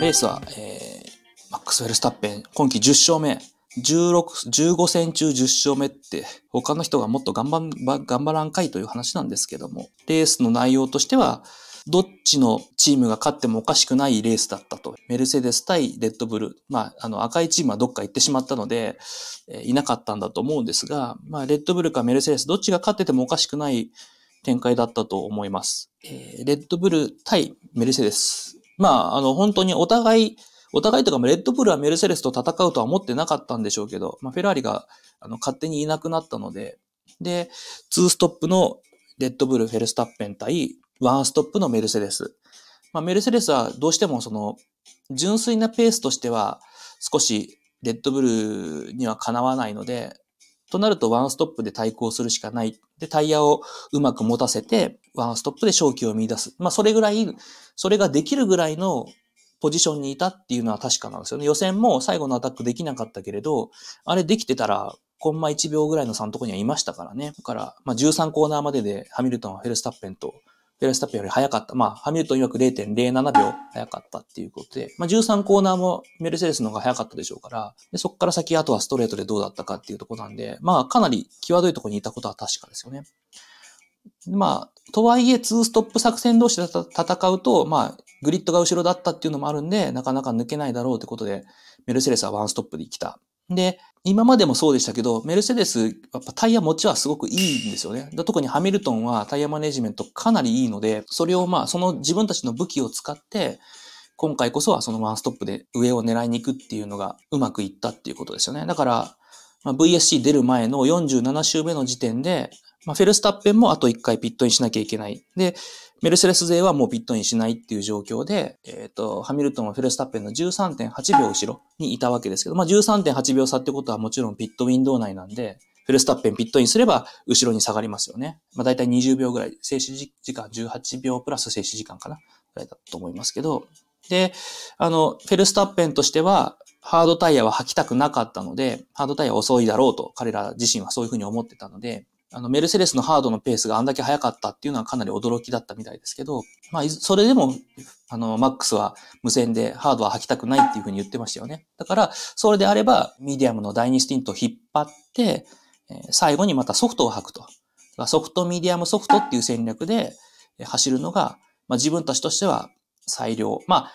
レースは、えー、マックス・ウェルスタッペン、今季10勝目、16 15戦中10勝目って、他の人がもっと頑張頑張らんかいという話なんですけども、レースの内容としては、どっちのチームが勝ってもおかしくないレースだったと。メルセデス対レッドブル。まあ、あの、赤いチームはどっか行ってしまったので、えー、いなかったんだと思うんですが、まあ、レッドブルかメルセデス、どっちが勝っててもおかしくない展開だったと思います。えー、レッドブル対メルセデス。まあ、あの、本当にお互い、お互いとか、レッドブルはメルセデスと戦うとは思ってなかったんでしょうけど、まあ、フェラーリがあの勝手にいなくなったので、で、2ストップのレッドブル・フェルスタッペン対1ストップのメルセデス。まあ、メルセデスはどうしてもその、純粋なペースとしては少しレッドブルにはかなわないので、となるとワンストップで対抗するしかない。で、タイヤをうまく持たせて、ワンストップで勝機を見出す。まあ、それぐらい、それができるぐらいのポジションにいたっていうのは確かなんですよね。予選も最後のアタックできなかったけれど、あれできてたら、コンマ1秒ぐらいの3のとこにはいましたからね。だから、まあ、13コーナーまででハミルトン、フェルスタッペンとベルスタッペより早かった。まあ、ハミルトン曰く0.07秒早かったっていうことで、まあ、13コーナーもメルセデスの方が早かったでしょうから、でそこから先、あとはストレートでどうだったかっていうとこなんで、まあ、かなり際どいところにいたことは確かですよね。まあ、とはいえ、2ストップ作戦同士で戦うと、まあ、グリッドが後ろだったっていうのもあるんで、なかなか抜けないだろうってことで、メルセデスは1ストップで来たで、今までもそうでしたけど、メルセデス、やっぱタイヤ持ちはすごくいいんですよね。特にハミルトンはタイヤマネジメントかなりいいので、それをまあ、その自分たちの武器を使って、今回こそはそのワンストップで上を狙いに行くっていうのがうまくいったっていうことですよね。だから、まあ、VSC 出る前の47周目の時点で、まあ、フェルスタッペンもあと1回ピットインしなきゃいけない。で、メルセデス勢はもうピットインしないっていう状況で、えっ、ー、と、ハミルトンはフェルスタッペンの13.8秒後ろにいたわけですけど、まあ、13.8秒差ってことはもちろんピットウィンドウ内なんで、フェルスタッペンピットインすれば後ろに下がりますよね。まあ、大体20秒ぐらい、静止時間18秒プラス静止時間かなぐらいだと思いますけど、で、あの、フェルスタッペンとしては、ハードタイヤは履きたくなかったので、ハードタイヤ遅いだろうと彼ら自身はそういうふうに思ってたので、あの、メルセデスのハードのペースがあんだけ速かったっていうのはかなり驚きだったみたいですけど、まあ、それでも、あの、マックスは無線でハードは履きたくないっていうふうに言ってましたよね。だから、それであれば、ミディアムの第二スティントを引っ張って、最後にまたソフトを履くと。ソフト、ミディアム、ソフトっていう戦略で走るのが、まあ、自分たちとしては最良。ま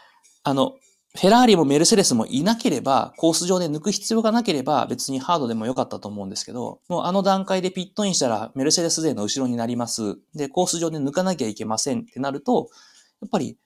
あ、あの、フェラーリもメルセデスもいなければ、コース上で抜く必要がなければ、別にハードでも良かったと思うんですけど、もうあの段階でピットインしたら、メルセデス勢の後ろになります。で、コース上で抜かなきゃいけませんってなると、やっぱり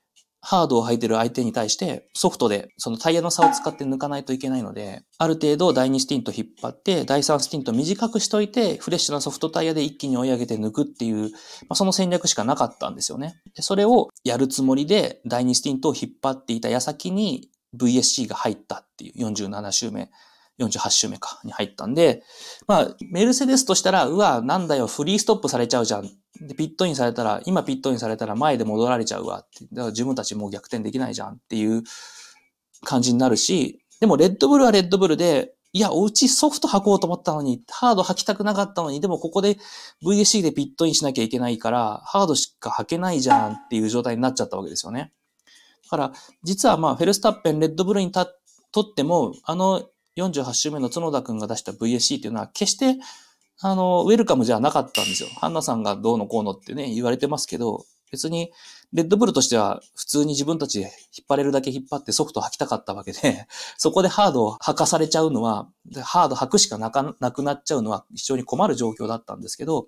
ハードを履いてる相手に対して、ソフトで、そのタイヤの差を使って抜かないといけないので、ある程度第2スティント引っ張って、第3スティント短くしといて、フレッシュなソフトタイヤで一気に追い上げて抜くっていう、まあ、その戦略しかなかったんですよね。でそれをやるつもりで、第2スティントを引っ張っていた矢先に VSC が入ったっていう47周目。48周目か、に入ったんで、まあ、メルセデスとしたら、うわ、なんだよ、フリーストップされちゃうじゃん。で、ピットインされたら、今ピットインされたら前で戻られちゃうわ。だから自分たちもう逆転できないじゃんっていう感じになるし、でもレッドブルはレッドブルで、いや、おうちソフト履こうと思ったのに、ハード履きたくなかったのに、でもここで VSC でピットインしなきゃいけないから、ハードしか履けないじゃんっていう状態になっちゃったわけですよね。だから、実はまあ、フェルスタッペン、レッドブルにとっても、あの48週目の角田くんが出した VSC っていうのは、決して、あの、ウェルカムじゃなかったんですよ。ハンナさんがどうのこうのってね、言われてますけど、別に、レッドブルとしては、普通に自分たちで引っ張れるだけ引っ張ってソフト履きたかったわけで、そこでハードを履かされちゃうのは、ハード履くしかなかなくなっちゃうのは非常に困る状況だったんですけど、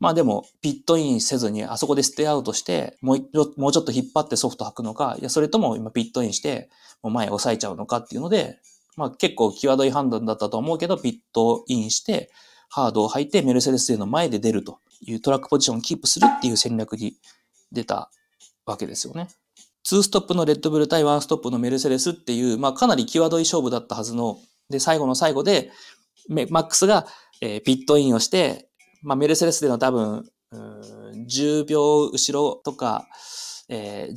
まあでも、ピットインせずに、あそこでステアウトして、もうもうちょっと引っ張ってソフト履くのか、いや、それとも今ピットインして、もう前押さえちゃうのかっていうので、まあ結構際どい判断だったと思うけど、ピットインして、ハードを履いてメルセデスへの前で出るというトラックポジションをキープするっていう戦略に出たわけですよね。2ストップのレッドブル対1ストップのメルセデスっていう、まあかなり際どい勝負だったはずの、で、最後の最後で、マックスが、えピットインをして、まあメルセデスでの多分、10秒後ろとか、えー、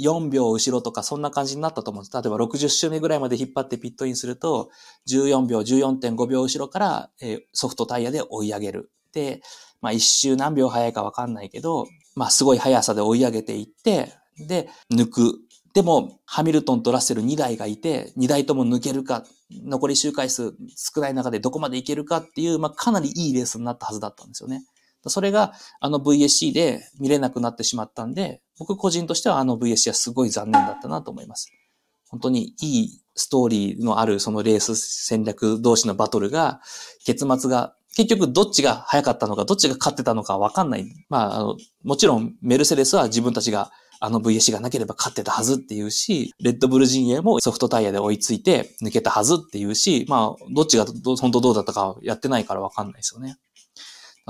4秒後ろとかそんな感じになったと思うんです。例えば60周目ぐらいまで引っ張ってピットインすると、14秒、14.5秒後ろから、えソフトタイヤで追い上げる。で、まあ1周何秒早いかわかんないけど、まあすごい速さで追い上げていって、で、抜く。でも、ハミルトンとラッセル2台がいて、2台とも抜けるか、残り周回数少ない中でどこまでいけるかっていう、まあかなりいいレースになったはずだったんですよね。それがあの VSC で見れなくなってしまったんで、僕個人としてはあの VSC はすごい残念だったなと思います。本当にいいストーリーのあるそのレース戦略同士のバトルが、結末が、結局どっちが早かったのか、どっちが勝ってたのかわかんない。まあ、あの、もちろんメルセデスは自分たちがあの VSC がなければ勝ってたはずっていうし、レッドブル陣営もソフトタイヤで追いついて抜けたはずっていうし、まあ、どっちが本当どうだったかやってないからわかんないですよね。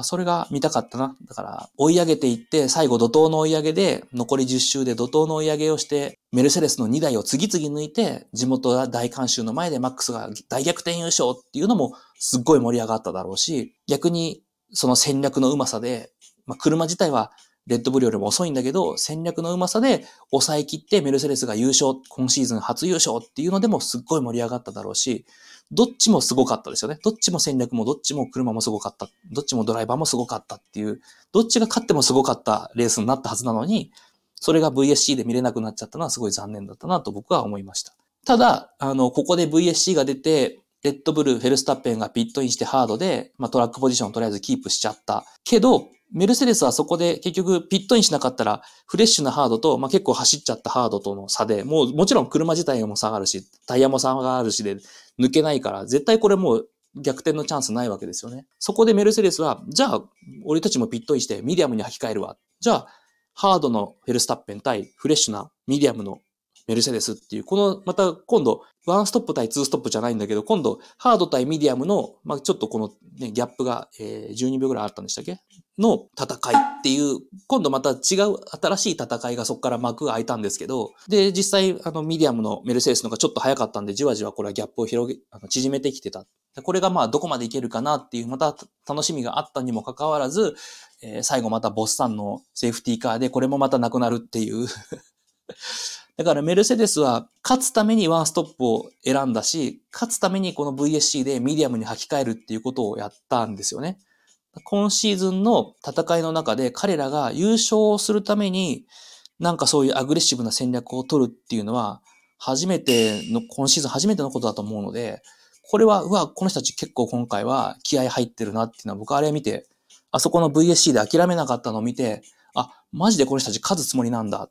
それが見たかったな。だから、追い上げていって、最後怒涛の追い上げで、残り10周で怒涛の追い上げをして、メルセデスの2台を次々抜いて、地元大観衆の前でマックスが大逆転優勝っていうのも、すっごい盛り上がっただろうし、逆に、その戦略のうまさで、まあ、車自体はレッドブルよりも遅いんだけど、戦略のうまさで抑え切ってメルセデスが優勝、今シーズン初優勝っていうのでもすっごい盛り上がっただろうし、どっちもすごかったですよね。どっちも戦略もどっちも車もすごかった。どっちもドライバーもすごかったっていう、どっちが勝ってもすごかったレースになったはずなのに、それが VSC で見れなくなっちゃったのはすごい残念だったなと僕は思いました。ただ、あの、ここで VSC が出て、レッドブル、フェルスタッペンがピットインしてハードで、まあ、トラックポジションをとりあえずキープしちゃった。けど、メルセデスはそこで結局ピットインしなかったらフレッシュなハードと、まあ、結構走っちゃったハードとの差で、もうもちろん車自体も下がるし、タイヤも下がるしで抜けないから、絶対これもう逆転のチャンスないわけですよね。そこでメルセデスは、じゃあ俺たちもピットインしてミディアムに履き替えるわ。じゃあハードのフェルスタッペン対フレッシュなミディアムのメルセデスっていう、この、また今度、ワンストップ対ツーストップじゃないんだけど、今度、ハード対ミディアムの、まあ、ちょっとこの、ね、ギャップが、えー、12秒ぐらいあったんでしたっけの戦いっていう、今度また違う新しい戦いがそこから幕が開いたんですけど、で、実際、あの、ミディアムのメルセデスのがちょっと早かったんで、じわじわこれはギャップを広げ、あの縮めてきてた。これがまあ、どこまでいけるかなっていう、また楽しみがあったにもかかわらず、えー、最後またボスさんのセーフティーカーで、これもまたなくなるっていうだからメルセデスは勝つためにワンストップを選んだし、勝つためにこの VSC でミディアムに履き替えるっていうことをやったんですよね。今シーズンの戦いの中で彼らが優勝するためになんかそういうアグレッシブな戦略を取るっていうのは初めての、今シーズン初めてのことだと思うので、これは、うわ、この人たち結構今回は気合入ってるなっていうのは僕あれ見て、あそこの VSC で諦めなかったのを見て、あ、マジでこの人たち勝つつもりなんだっ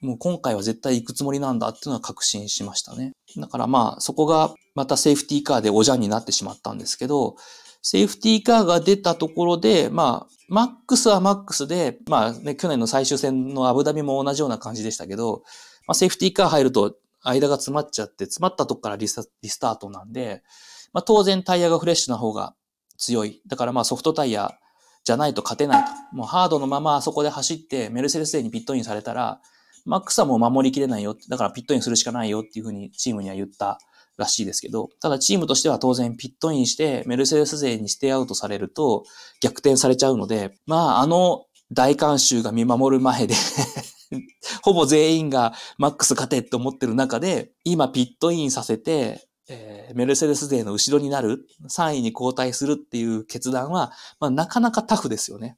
もう今回は絶対行くつもりなんだっていうのは確信しましたね。だからまあそこがまたセーフティーカーでおじゃんになってしまったんですけど、セーフティーカーが出たところで、まあ、マックスはマックスで、まあね、去年の最終戦のアブダビも同じような感じでしたけど、まあ、セーフティーカー入ると間が詰まっちゃって、詰まったとこからリスタートなんで、まあ、当然タイヤがフレッシュな方が強い。だからまあソフトタイヤじゃないと勝てないと。もうハードのままあそこで走ってメルセデスでにピットインされたら、マックスはもう守りきれないよ。だからピットインするしかないよっていうふうにチームには言ったらしいですけど、ただチームとしては当然ピットインして、メルセデス勢にステアウトされると逆転されちゃうので、まああの大観衆が見守る前でほぼ全員がマックス勝てって思ってる中で、今ピットインさせて、えー、メルセデス勢の後ろになる、3位に交代するっていう決断は、まあ、なかなかタフですよね。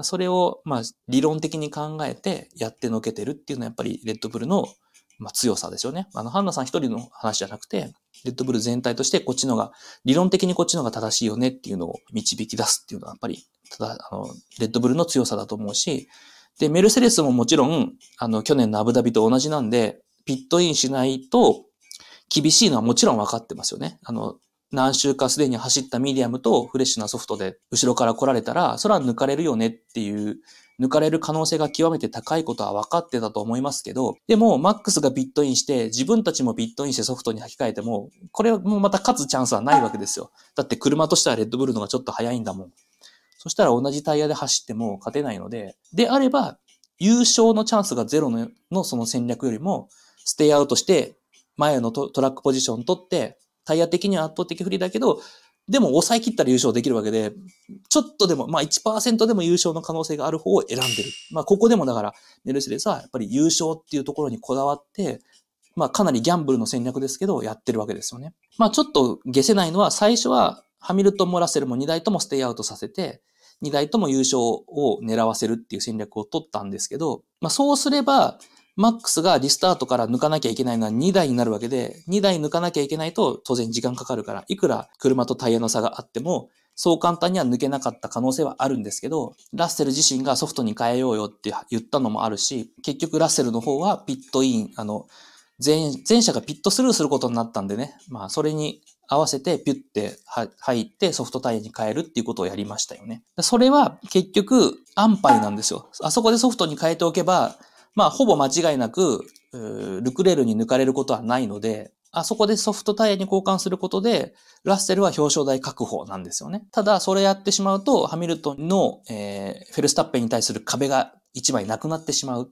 それを、まあ、理論的に考えてやってのけてるっていうのはやっぱりレッドブルの、まあ、強さですよね。あの、ハンナさん一人の話じゃなくて、レッドブル全体としてこっちのが、理論的にこっちのが正しいよねっていうのを導き出すっていうのはやっぱり、ただ、あの、レッドブルの強さだと思うし、で、メルセデスももちろん、あの、去年のアブダビと同じなんで、ピットインしないと厳しいのはもちろん分かってますよね。あの、何週かすでに走ったミディアムとフレッシュなソフトで後ろから来られたら、そは抜かれるよねっていう、抜かれる可能性が極めて高いことは分かってたと思いますけど、でもマックスがビットインして自分たちもビットインしてソフトに履き替えても、これはもうまた勝つチャンスはないわけですよ。だって車としてはレッドブルのがちょっと早いんだもん。そしたら同じタイヤで走っても勝てないので、であれば優勝のチャンスがゼロののその戦略よりも、ステイアウトして前のトラックポジション取ってタイヤ的には圧倒的不利だけど、でも抑え切ったら優勝できるわけで、ちょっとでも、まあ1%でも優勝の可能性がある方を選んでる。まあここでもだから、メルセデスはやっぱり優勝っていうところにこだわって、まあかなりギャンブルの戦略ですけど、やってるわけですよね。まあちょっと下せないのは、最初はハミルトンもラッセルも2台ともステイアウトさせて、2台とも優勝を狙わせるっていう戦略を取ったんですけど、まあそうすれば、マックスがリスタートから抜かなきゃいけないのは2台になるわけで、2台抜かなきゃいけないと当然時間かかるから、いくら車とタイヤの差があっても、そう簡単には抜けなかった可能性はあるんですけど、ラッセル自身がソフトに変えようよって言ったのもあるし、結局ラッセルの方はピットイン、あの、前、前者がピットスルーすることになったんでね、まあそれに合わせてピュッて入ってソフトタイヤに変えるっていうことをやりましたよね。それは結局安牌なんですよ。あそこでソフトに変えておけば、まあ、ほぼ間違いなく、ルクレールに抜かれることはないので、あそこでソフトタイヤに交換することで、ラッセルは表彰台確保なんですよね。ただ、それやってしまうと、ハミルトンの、えー、フェルスタッペンに対する壁が一枚なくなってしまう。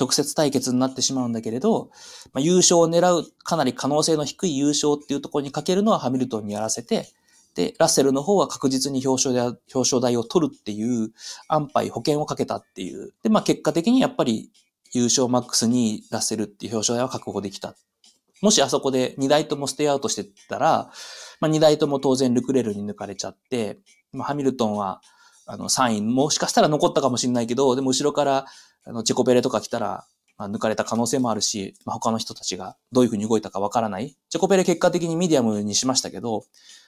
直接対決になってしまうんだけれど、まあ、優勝を狙う、かなり可能性の低い優勝っていうところにかけるのはハミルトンにやらせて、で、ラッセルの方は確実に表彰台を取るっていう安牌保険をかけたっていう。で、まあ結果的にやっぱり優勝マックスに出せるっていう表彰台は確保できた。もしあそこで2台ともステイアウトしてたら、まあ、2台とも当然ルクレルに抜かれちゃって、まあ、ハミルトンはあの3位、もしかしたら残ったかもしれないけど、でも後ろからあのチェコペレとか来たらまあ、抜かれた可能性もあるし、まあ、他の人たちがどういうふうに動いたかわからない。チェコペレ結果的にミディアムにしましたけど、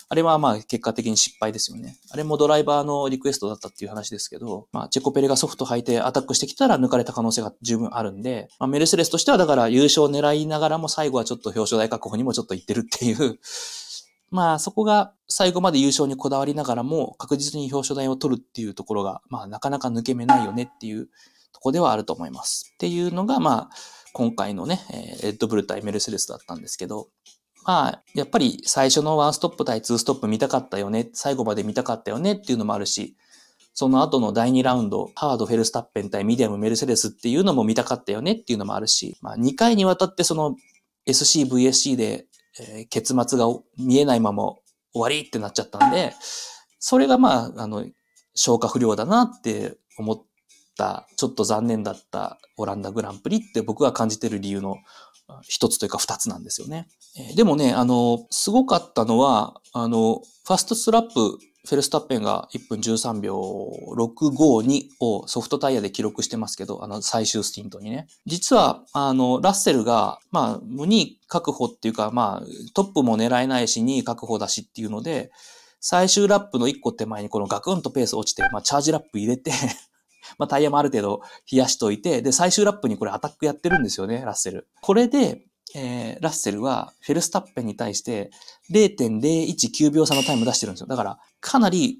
あれはまあ結果的に失敗ですよね。あれもドライバーのリクエストだったっていう話ですけど、まあチェコペレがソフト履いてアタックしてきたら抜かれた可能性が十分あるんで、まあ、メルセデスとしてはだから優勝を狙いながらも最後はちょっと表彰台確保にもちょっと行ってるっていう まあそこが最後まで優勝にこだわりながらも確実に表彰台を取るっていうところが、まあなかなか抜け目ないよねっていうとこではあると思います。っていうのが、まあ、今回のね、レッドブル対メルセデスだったんですけど、まあ、やっぱり最初のワンストップ対ツーストップ見たかったよね、最後まで見たかったよねっていうのもあるし、その後の第2ラウンド、ハード、フェルスタッペン対ミディアム、メルセデスっていうのも見たかったよねっていうのもあるし、まあ、2回にわたってその SCVSC で、えー、結末が見えないまま終わりってなっちゃったんで、それがまあ、あの、消化不良だなって思っ、ちょっと残念だったオランダグランプリって僕が感じてる理由の一つというか二つなんですよね。でもね、あの、すごかったのは、あの、ファストスラップ、フェルスタッペンが1分13秒652をソフトタイヤで記録してますけど、あの、最終スティントにね。実は、あの、ラッセルが、まあ、2位確保っていうか、まあ、トップも狙えないし、2位確保だしっていうので、最終ラップの1個手前にこのガクンとペース落ちて、まあ、チャージラップ入れてまあ、タイヤもある程度冷やしといて、で、最終ラップにこれアタックやってるんですよね、ラッセル。これで、えー、ラッセルはフェルスタッペンに対して0.019秒差のタイム出してるんですよ。だから、かなり、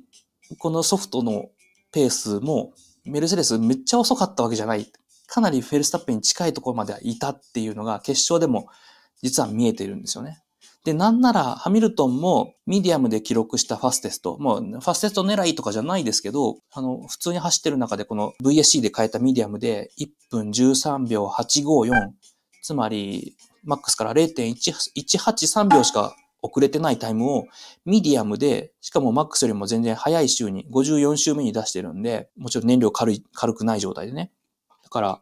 このソフトのペースも、メルセデスめっちゃ遅かったわけじゃない。かなりフェルスタッペンに近いところまではいたっていうのが、決勝でも実は見えているんですよね。で、なんなら、ハミルトンもミディアムで記録したファステスト、もうファステスト狙いとかじゃないですけど、あの、普通に走ってる中でこの VSC で変えたミディアムで1分13秒854、つまり、マックスから0.183秒しか遅れてないタイムをミディアムで、しかもマックスよりも全然早い週に、54週目に出してるんで、もちろん燃料軽い、軽くない状態でね。だから、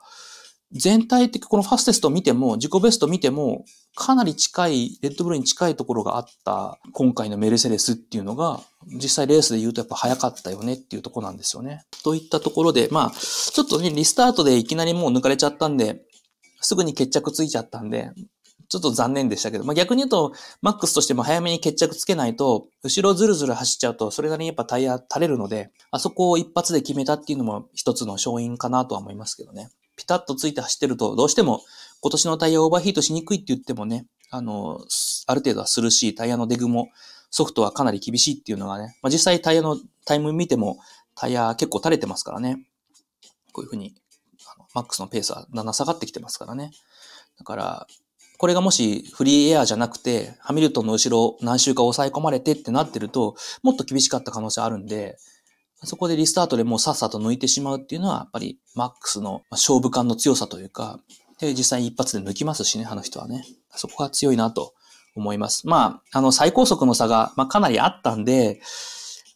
全体的、このファステスト見ても、自己ベスト見ても、かなり近い、レッドブルに近いところがあった、今回のメルセデスっていうのが、実際レースで言うとやっぱ早かったよねっていうとこなんですよね。といったところで、まあ、ちょっとね、リスタートでいきなりもう抜かれちゃったんで、すぐに決着ついちゃったんで、ちょっと残念でしたけど、まあ、逆に言うと、マックスとしても早めに決着つけないと、後ろずるずる走っちゃうと、それなりにやっぱタイヤ垂れるので、あそこを一発で決めたっていうのも一つの勝因かなとは思いますけどね。ピタッとついて走ってると、どうしても今年のタイヤオーバーヒートしにくいって言ってもね、あの、ある程度はするし、タイヤのデグもソフトはかなり厳しいっていうのがね、まあ、実際タイヤのタイム見てもタイヤ結構垂れてますからね。こういうふうに、あのマックスのペースはだんだん下がってきてますからね。だから、これがもしフリーエアーじゃなくて、ハミルトンの後ろ何周か抑え込まれてってなってると、もっと厳しかった可能性あるんで、そこでリスタートでもうさっさと抜いてしまうっていうのは、やっぱりマックスの勝負感の強さというか、で、実際一発で抜きますしね、あの人はね。そこが強いなと思います。まあ、あの、最高速の差が、まあ、かなりあったんで、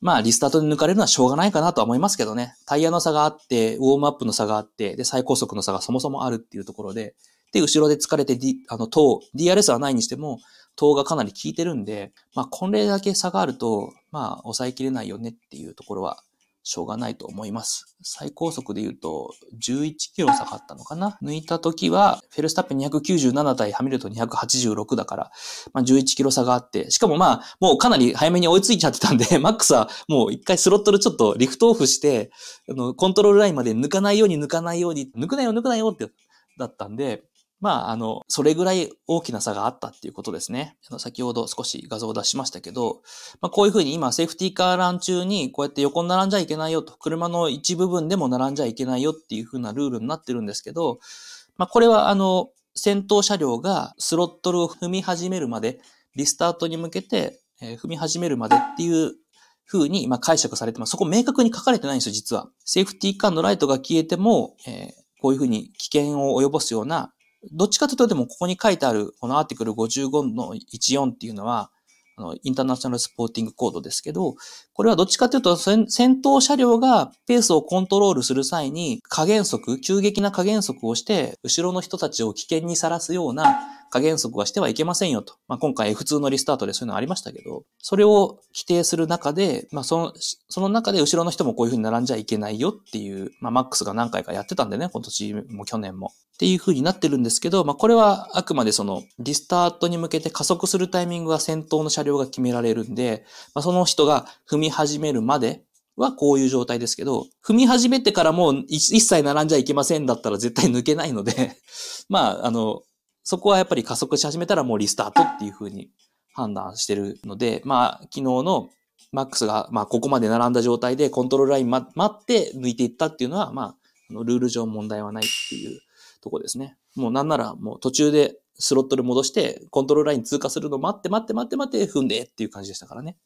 まあ、リスタートで抜かれるのはしょうがないかなとは思いますけどね。タイヤの差があって、ウォームアップの差があって、で、最高速の差がそもそもあるっていうところで、で、後ろで疲れて、D、あの、塔、DRS はないにしても、塔がかなり効いてるんで、まあ、これだけ差があると、まあ、抑えきれないよねっていうところはしょうがないと思います。最高速で言うと11キロ下がったのかな抜いた時は、フェルスタッペン297対ハミルト286だから、まあ、11キロ差があって、しかもまあ、もうかなり早めに追いついちゃってたんで、マックスはもう一回スロットルちょっとリフトオフして、あの、コントロールラインまで抜かないように抜かないように、抜くなよ抜くなよってだったんで、まあ、あの、それぐらい大きな差があったっていうことですね。あの、先ほど少し画像を出しましたけど、まあ、こういうふうに今、セーフティーカーラン中に、こうやって横に並んじゃいけないよと、車の一部分でも並んじゃいけないよっていうふうなルールになってるんですけど、まあ、これは、あの、先頭車両がスロットルを踏み始めるまで、リスタートに向けて、え踏み始めるまでっていうふうに、ま解釈されてます。そこ明確に書かれてないんですよ、実は。セーフティーカーのライトが消えても、えー、こういうふうに危険を及ぼすようなどっちかというと、でもここに書いてある、このアーティクル55の14っていうのは、あの、インターナショナルスポーティングコードですけど、これはどっちかというと、戦闘車両がペースをコントロールする際に、加減速、急激な加減速をして、後ろの人たちを危険にさらすような、加減速はしてはいけませんよと。まあ、今回 F2 のリスタートでそういうのありましたけど、それを規定する中で、まあ、その、その中で後ろの人もこういう風に並んじゃいけないよっていう、まあ、マックスが何回かやってたんでね、今年も去年も。っていう風になってるんですけど、まあ、これはあくまでその、リスタートに向けて加速するタイミングは先頭の車両が決められるんで、まあ、その人が踏み始めるまで、はこういう状態ですけど、踏み始めてからもう一切並んじゃいけませんだったら絶対抜けないので まあ、あの、そこはやっぱり加速し始めたらもうリスタートっていうふうに判断してるので、まあ、昨日のマックスが、まあ、ここまで並んだ状態でコントロールライン、ま、待って抜いていったっていうのは、まあ、ルール上問題はないっていうとこですね。もうなんならもう途中でスロットで戻して、コントロールライン通過するの待って待って待って待って踏んでっていう感じでしたからね。